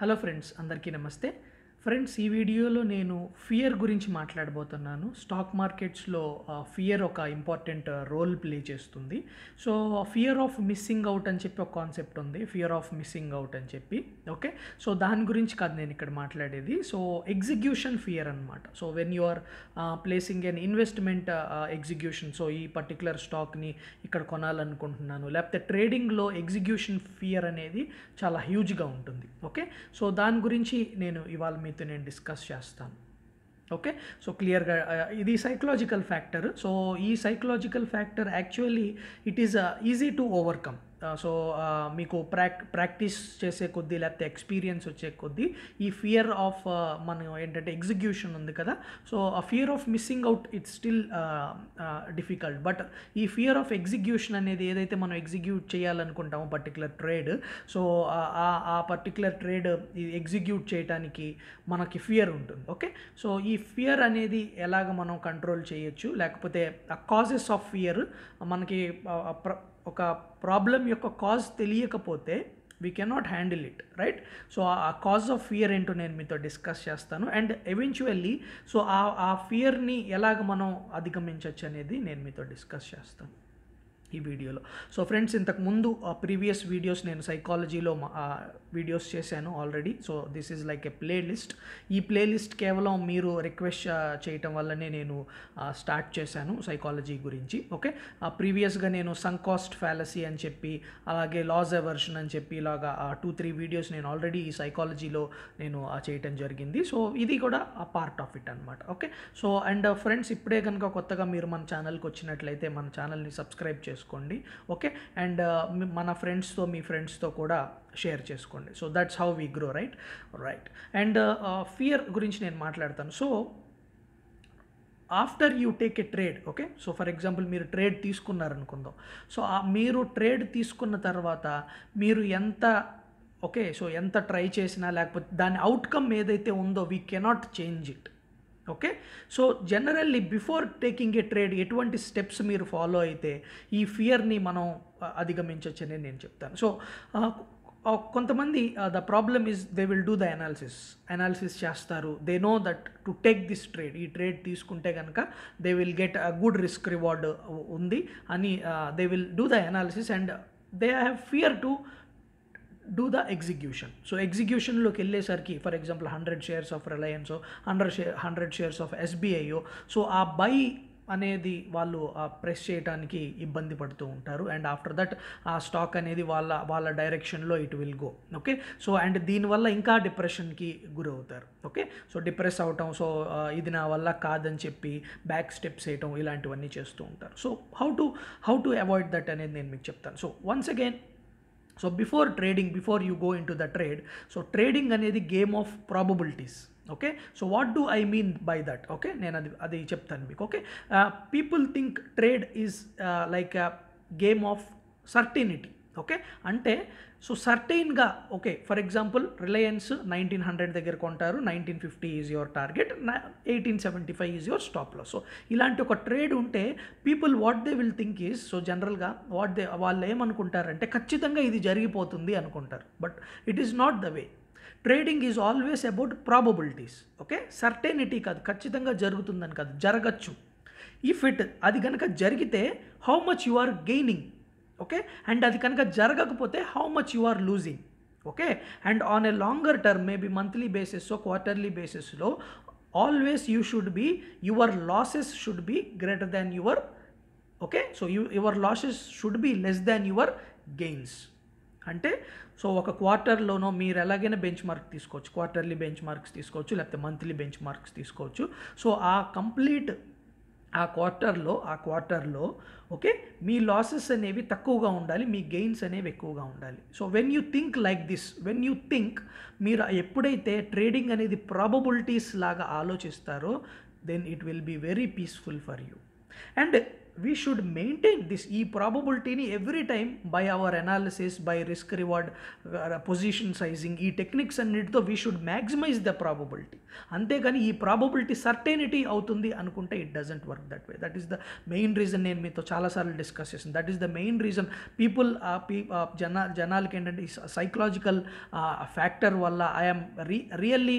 Hello friends అందరికీ నమస్తే friends ఈ వీడియోలో నేను ఫియర్ గురించి మాట్లాడబోతున్నాను స్టాక్ మార్కెట్స్లో ఫియర్ ఒక ఇంపార్టెంట్ రోల్ ప్లే చేస్తుంది so fear of missing out అని చెప్పి ఒక కాన్సెప్ట్ ఉంది ఫియర్ ఆఫ్ మిస్సింగ్ అవుట్ అని చెప్పి ఓకే సో దాని గురించి కాదు నేను ఇక్కడ మాట్లాడేది సో ఎగ్జిక్యూషన్ ఫియర్ అనమాట so when you are placing an investment execution so ఈ పర్టికులర్ స్టాక్ని ఇక్కడ కొనాలనుకుంటున్నాను లేకపోతే ట్రేడింగ్లో ఎగ్జిక్యూషన్ ఫియర్ అనేది చాలా హ్యూజ్గా ఉంటుంది ఓకే సో దాని గురించి నేను ఇవాళ మీతో నేను డిస్కస్ చేస్తాను ఓకే సో క్లియర్గా ఇది సైకలాజికల్ ఫ్యాక్టర్ సో ఈ psychological factor actually it is easy to overcome so మీకు ప్రాక్ ప్రాక్టీస్ చేసే కొద్దీ లేకపోతే ఎక్స్పీరియన్స్ వచ్చే కొద్దీ ఈ ఫియర్ ఆఫ్ మనం ఏంటంటే ఎగ్జిక్యూషన్ ఉంది కదా సో ఆ fear of missing out it's still difficult but ఈ ఫియర్ ఆఫ్ ఎగ్జిక్యూషన్ అనేది ఏదైతే మనం ఎగ్జిక్యూట్ చేయాలనుకుంటామో పర్టికులర్ ట్రేడ్ సో ఆ పర్టికులర్ ట్రేడ్ ఎగ్జిక్యూట్ చేయడానికి మనకి ఫియర్ ఉంటుంది ఓకే సో ఈ ఫియర్ అనేది ఎలాగ మనం కంట్రోల్ చేయొచ్చు లేకపోతే ఆ కాజెస్ ఆఫ్ ఫియర్ మనకి ఒక ప్రాబ్లం యొక్క కాజ్ తెలియకపోతే we cannot handle it right so ఆ కాజ్ ఆఫ్ ఫియర్ ఏంటో నేను మీతో డిస్కస్ చేస్తాను అండ్ ఎవెన్చువల్లీ సో ఆ ఆ ఫియర్ని ఎలాగ మనం అధిగమించవచ్చు అనేది నేను మీతో డిస్కస్ చేస్తాను ఈ వీడియోలో సో ఫ్రెండ్స్ ఇంతకుముందు ప్రీవియస్ వీడియోస్ నేను సైకాలజీలో వీడియోస్ చేశాను already so this is like a playlist ఈ ప్లేలిస్ట్ కేవలం మీరు రిక్వెస్ట్ చేయటం వల్లనే నేను స్టార్ట్ చేశాను సైకాలజీ గురించి ఓకే ఆ ప్రీవియస్గా నేను సంకాస్ట్ ఫ్యాలసీ అని చెప్పి అలాగే లాస్ ఎవర్షన్ అని చెప్పి ఇలాగా టూ త్రీ వీడియోస్ నేను ఆల్రెడీ ఈ సైకాలజీలో నేను చేయటం జరిగింది సో ఇది కూడా పార్ట్ ఆఫ్ ఇట్ అనమాట okay so and friends uh, ఇప్పుడే కనుక కొత్తగా మీరు మన ఛానల్కి వచ్చినట్లయితే మన ఛానల్ని సబ్స్క్రైబ్ చేసుకోండి చేసుకోండి ఓకే అండ్ uh, మన ఫ్రెండ్స్తో మీ ఫ్రెండ్స్తో కూడా షేర్ చేసుకోండి so that's how we grow right right and uh, uh, fear గురించి నేను మాట్లాడతాను so after you take a trade okay so for example మీరు ట్రేడ్ తీసుకున్నారనుకుందాం సో మీరు ట్రేడ్ తీసుకున్న తర్వాత మీరు ఎంత ఓకే సో ఎంత ట్రై చేసినా లేకపోతే దాని అవుట్కమ్ ఏదైతే ఉందో we cannot change it okay so generally before taking a trade ఎటువంటి స్టెప్స్ మీరు ఫాలో అయితే ఈ ఫియర్ని మనం అధిగమించవచ్చని నేను చెప్తాను సో కొంతమంది the problem is they will do the analysis analysis చేస్తారు they know that to take this trade ఈ ట్రేడ్ తీసుకుంటే కనుక they will get a good risk reward ఉంది అని they will do the analysis and they have fear to do the execution so ఎగ్జిక్యూషన్లోకి వెళ్ళేసరికి for example hundred shares of Reliance hundred share hundred shares of ఎస్బీఐయో so ఆ buy అనేది వాళ్ళు press చేయడానికి ఇబ్బంది పడుతూ ఉంటారు అండ్ ఆఫ్టర్ దట్ ఆ స్టాక్ అనేది వాళ్ళ వాళ్ళ డైరెక్షన్లో it will go okay so and దీనివల్ల ఇంకా డిప్రెషన్కి గురవుతారు ఓకే సో డిప్రెస్ అవటం సో ఇది నా వల్ల కాదని చెప్పి బ్యాక్ స్టెప్స్ వేయటం ఇలాంటివన్నీ చేస్తూ ఉంటారు so how to how to avoid that అనేది నేను మీకు చెప్తాను so once again So before trading, before you go into the trade, so trading is a game of probabilities. Okay, so what do I mean by that? Okay, okay. Uh, people think trade is uh, like a game of certainty. Okay అంటే so సర్టైన్గా okay for example Reliance nineteen hundred దగ్గర కొంటారు nineteen fifty is your target eighteen seventy five is your stop loss so ఇలాంటి ఒక trade ఉంటే people what they will think is so జనరల్గా what they వాళ్ళు ఏమనుకుంటారంటే ఖచ్చితంగా ఇది జరిగిపోతుంది అనుకుంటారు but it is not the way trading is always about probabilities okay certainty కాదు ఖచ్చితంగా జరుగుతుందని కాదు జరగచ్చు ఇఫ్ ఇట్ అది కనుక జరిగితే how much you are gaining okay and అది కనుక జరగకపోతే how much you are losing okay and on a longer term maybe monthly basis quarterly బేసిస్లో always you should be your losses should be greater than your okay so you your losses should be less than your gains అంటే so ఒక క్వార్టర్లోనో మీరు ఎలాగైనా benchmark తీసుకోవచ్చు quarterly benchmarks తీసుకోవచ్చు లేకపోతే monthly benchmarks తీసుకోవచ్చు so ఆ కంప్లీట్ ఆ క్వార్టర్లో ఆ క్వార్టర్లో ఓకే మీ లాసెస్ అనేవి తక్కువగా ఉండాలి మీ గెయిన్స్ అనేవి ఎక్కువగా ఉండాలి so when you think like this when you think మీరు ఎప్పుడైతే ట్రేడింగ్ అనేది ప్రాబబిలిటీస్ లాగా ఆలోచిస్తారో then it will be very peaceful for you and we should maintain this ఈ ప్రాబబిలిటీని every time by our analysis by risk reward position sizing ఈ techniques అన్నిటితో we should maximize the probability అంతేగాని ఈ probability certainty అవుతుంది అనుకుంటే it doesn't work that way that is the main reason నేను మీతో చాలాసార్లు డిస్కస్ చేసాను that is the main reason people జన జనాలకి ఏంటంటే సైకలాజికల్ ఫ్యాక్టర్ uh, వల్ల ఐఎమ్ రి really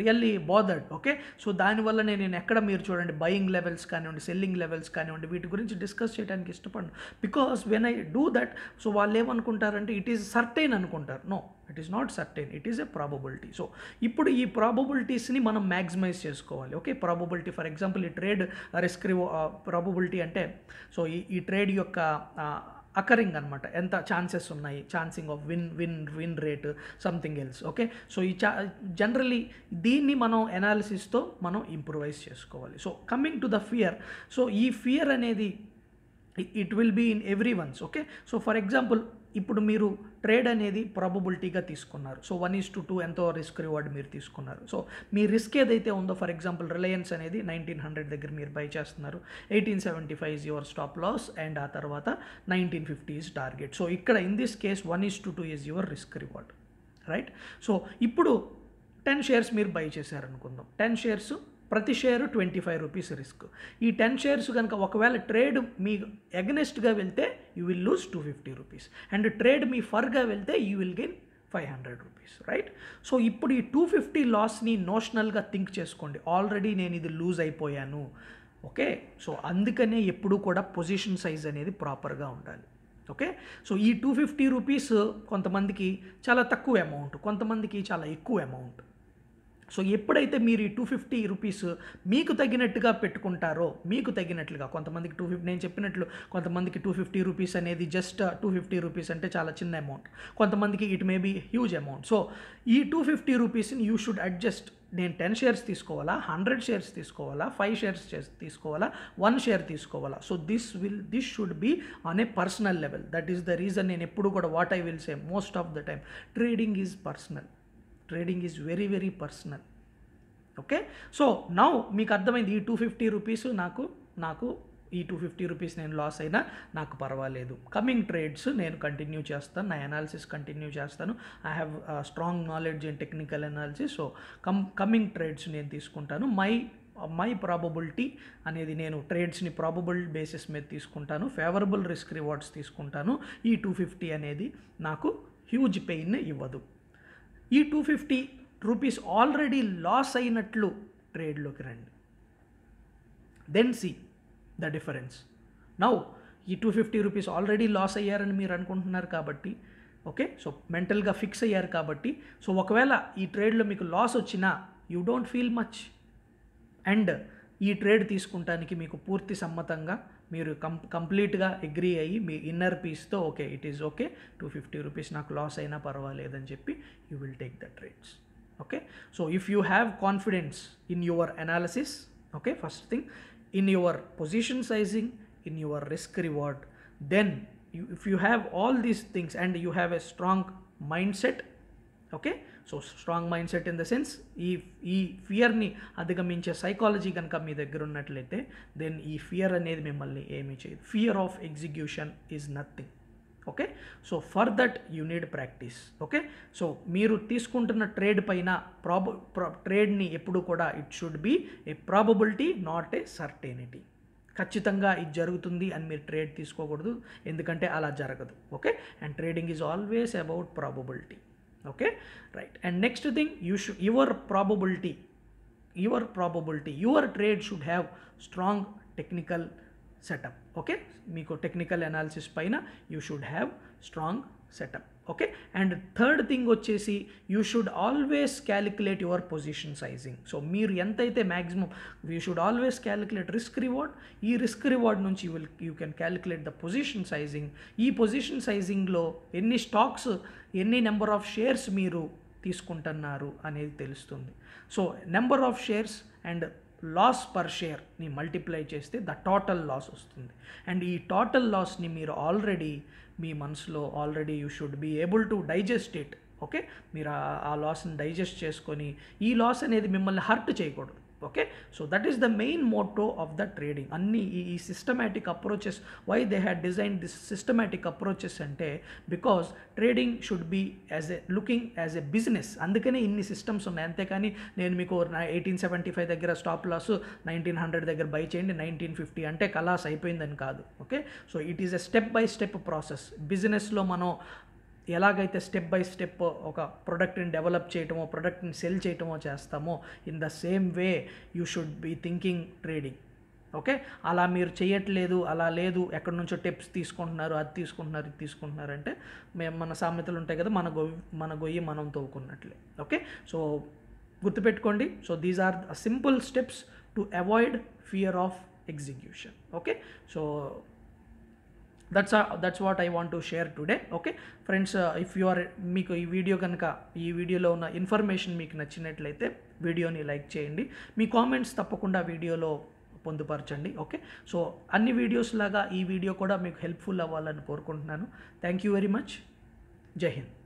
really bothered okay so దానివల్ల నేను ఎక్కడ మీరు చూడండి బయింగ్ లెవెల్స్ కానివ్వండి సెల్లింగ్ లెవెల్స్ కానివ్వండి వీటి గురించి డిస్కస్ చేయడానికి ఇష్టపడను because when I do that so వాళ్ళు ఏమనుకుంటారంటే ఇట్ ఈస్ సర్టైన్ అనుకుంటారు no it is not certain it is a probability so ఇప్పుడు ఈ ప్రాబబిలిటీస్ని మనం మ్యాక్సిమైజ్ చేసుకోవాలి ఓకే ప్రాబబిలిటీ ఫర్ ఎగ్జాంపుల్ ఈ ట్రేడ్ రిస్క్ ప్రాబబిలిటీ అంటే సో ఈ ఈ ట్రేడ్ యొక్క అకరింగ్ అనమాట ఎంత ఛాన్సెస్ ఉన్నాయి chances of win win win rate something else okay so ఈ చా జనరలీ దీన్ని మనం ఎనాలిసిస్తో మనం ఇంప్రూవైజ్ చేసుకోవాలి so coming to the fear so ఈ ఫియర్ అనేది it will be in every ones okay so for example ఇప్పుడు మీరు ట్రేడ్ అనేది ప్రాబబిలిటీగా తీసుకున్నారు so one is to two ఎంతో రిస్క్ రివార్డ్ మీరు తీసుకున్నారు సో మీ రిస్క్ ఏదైతే ఉందో ఫర్ ఎగ్జాంపుల్ రిలయన్స్ అనేది నైన్టీన్ హండ్రెడ్ దగ్గర మీరు బై చేస్తున్నారు eighteen seventy five your stop loss and ఆ తర్వాత nineteen fifty is target so ఇక్కడ in this case one is to two is your risk reward right so ఇప్పుడు టెన్ షేర్స్ మీరు buy చేశారనుకుందాం ten shares ప్రతి share twenty five rupees risk ఈ ten shares కనుక ఒకవేళ ట్రేడ్ మీ అగెనెస్ట్గా వెళ్తే you will loose two fifty rupees and trade మీ ఫర్గా వెళ్తే you will gain five hundred rupees right so ఇప్పుడు ఈ టూ ఫిఫ్టీ లాస్ని నోషనల్గా థింక్ చేసుకోండి ఆల్రెడీ నేను ఇది లూజ్ అయిపోయాను ఓకే సో అందుకనే ఎప్పుడు కూడా పొజిషన్ సైజ్ అనేది ప్రాపర్గా ఉండాలి ఓకే సో ఈ టూ ఫిఫ్టీ రూపీస్ కొంతమందికి చాలా తక్కువ అమౌంట్ కొంతమందికి చాలా ఎక్కువ అమౌంట్ సో ఎప్పుడైతే మీరు ఈ టూ ఫిఫ్టీ రూపీస్ మీకు తగినట్టుగా పెట్టుకుంటారో మీకు తగినట్లుగా కొంతమందికి టూ ఫిఫ్టీ నేను చెప్పినట్లు కొంతమందికి టూ ఫిఫ్టీ రూపీస్ అనేది జస్ట్ టూ ఫిఫ్టీ రూపీస్ అంటే చాలా చిన్న అమౌంట్ కొంతమందికి it may be huge amount so ఈ టూ ఫిఫ్టీ రూపీస్ని యూ షుడ్ అడ్జస్ట్ నేను టెన్ షేర్స్ తీసుకోవాలా హండ్రెడ్ షేర్స్ తీసుకోవాలా ఫైవ్ షేర్స్ తీసుకోవాలా వన్ షేర్ తీసుకోవాలా so this will this should be on a personal level that is the reason నేను ఎప్పుడు కూడా what I will say most of the time trading is personal trading is very very personal okay so now మీకు అర్థమైంది ఈ two fifty rupees నాకు నాకు ఈ two fifty rupees నేను లాస్ అయినా నాకు పర్వాలేదు కమింగ్ ట్రేడ్స్ నేను కంటిన్యూ చేస్తాను నా అనాలిసిస్ కంటిన్యూ చేస్తాను I have strong knowledge in technical analysis so come coming trades నేను తీసుకుంటాను మై మై ప్రాబబిలిటీ అనేది నేను ట్రేడ్స్ని ప్రాబబుల్ బేసిస్ మీద తీసుకుంటాను ఫేవరబుల్ రిస్క్ రివార్డ్స్ తీసుకుంటాను ఈ టూ ఫిఫ్టీ అనేది నాకు హ్యూజ్ పెయిన్ ఇవ్వదు ఈ two fifty rupees already loss అయినట్లు ట్రేడ్లోకి రండి then see the difference now ఈ two fifty rupees already loss అయ్యారని మీరు అనుకుంటున్నారు కాబట్టి ఓకే సో మెంటల్గా ఫిక్స్ అయ్యారు కాబట్టి సో ఒకవేళ ఈ ట్రేడ్లో మీకు లాస్ వచ్చినా you don't feel much and ఈ ట్రేడ్ తీసుకుంటానికి మీకు పూర్తి సమ్మతంగా మీరు కం కంప్లీట్గా అగ్రీ అయ్యి మీ ఇన్నర్ పీస్తో okay it is okay two fifty rupees నాకు లాస్ అయినా పర్వాలేదని చెప్పి you will take the trades okay so if you have confidence in your analysis okay first thing in your position sizing in your risk reward then you if you have all these things and you have a strong mindset okay so strong mindset in the sense ఈ ఈ ఫియర్ని అధిగమించే psychology కనుక మీ దగ్గర ఉన్నట్లయితే then ఈ fear అనేది మిమ్మల్ని ఏమీ చేయదు fear of execution is nothing okay so for that you need practice okay so మీరు తీసుకుంటున్న ట్రేడ్ పైన ప్రాబ ట్రేడ్ని ఎప్పుడు కూడా it should be a probability not a certainty ఖచ్చితంగా ఇది జరుగుతుంది అని మీరు ట్రేడ్ తీసుకోకూడదు ఎందుకంటే అలా జరగదు okay and trading is always about probability okay right and next thing you should your probability your probability your trade should have strong technical setup okay మీకు technical analysis పైన you should have strong setup. Okay and third thing వచ్చేసి you should always calculate your position sizing so మీరు ఎంతైతే maximum you should always calculate risk reward ఈ risk reward నుంచి you will you can calculate the position sizing ఈ position సైజింగ్లో ఎన్ని stocks ఎన్ని number of shares మీరు తీసుకుంటున్నారు అనేది తెలుస్తుంది so number of shares and loss per share ని మల్టిప్లై చేస్తే ద టోటల్ లాస్ వస్తుంది అండ్ ఈ టోటల్ లాస్ని మీరు ఆల్రెడీ మీ మనసులో already you should be able to digest it okay మీరు ఆ లాస్ని డైజెస్ట్ చేసుకొని ఈ లాస్ అనేది మిమ్మల్ని హర్ట్ చేయకూడదు okay so that is the main motto of the trading అన్ని ఈ systematic approaches why they had design this systematic approaches అంటే because trading should be as a looking as a business అందుకనే ఇన్ని systems ఉన్నాయి అంతేకాని నేను మీకు ఎయిటీన్ సెవెంటీ ఫైవ్ దగ్గర స్టాప్ లాస్ నైన్టీన్ హండ్రెడ్ దగ్గర బై చేయండి నైన్టీన్ ఫిఫ్టీ అంటే కలాస్ అయిపోయిందని కాదు okay so it is a step by step process బిజినెస్లో మనం ఎలాగైతే స్టెప్ బై స్టెప్ ఒక ప్రొడక్ట్ని డెవలప్ చేయటమో ప్రొడక్ట్ని సెల్ చేయటమో చేస్తామో in the same way you should be thinking trading okay అలా మీరు చేయట్లేదు అలా లేదు ఎక్కడి నుంచో టిప్స్ తీసుకుంటున్నారు అది తీసుకుంటున్నారు ఇది తీసుకుంటున్నారు అంటే మేము మన సామెతలు ఉంటాయి కదా మన గొయ్యి మన గొయ్యి మనం తవ్వుకున్నట్లే ఓకే సో గుర్తుపెట్టుకోండి so these are simple steps to avoid fear of execution okay so that's that's what I want to share today okay friends if you are మీకు ఈ వీడియో కనుక ఈ వీడియోలో ఉన్న ఇన్ఫర్మేషన్ మీకు నచ్చినట్లయితే వీడియోని లైక్ చేయండి మీ కామెంట్స్ తప్పకుండా వీడియోలో పొందుపరచండి ఓకే సో అన్ని వీడియోస్ లాగా ఈ వీడియో కూడా మీకు హెల్ప్ఫుల్ అవ్వాలని కోరుకుంటున్నాను థ్యాంక్ యూ వెరీ మచ్ జై హింద్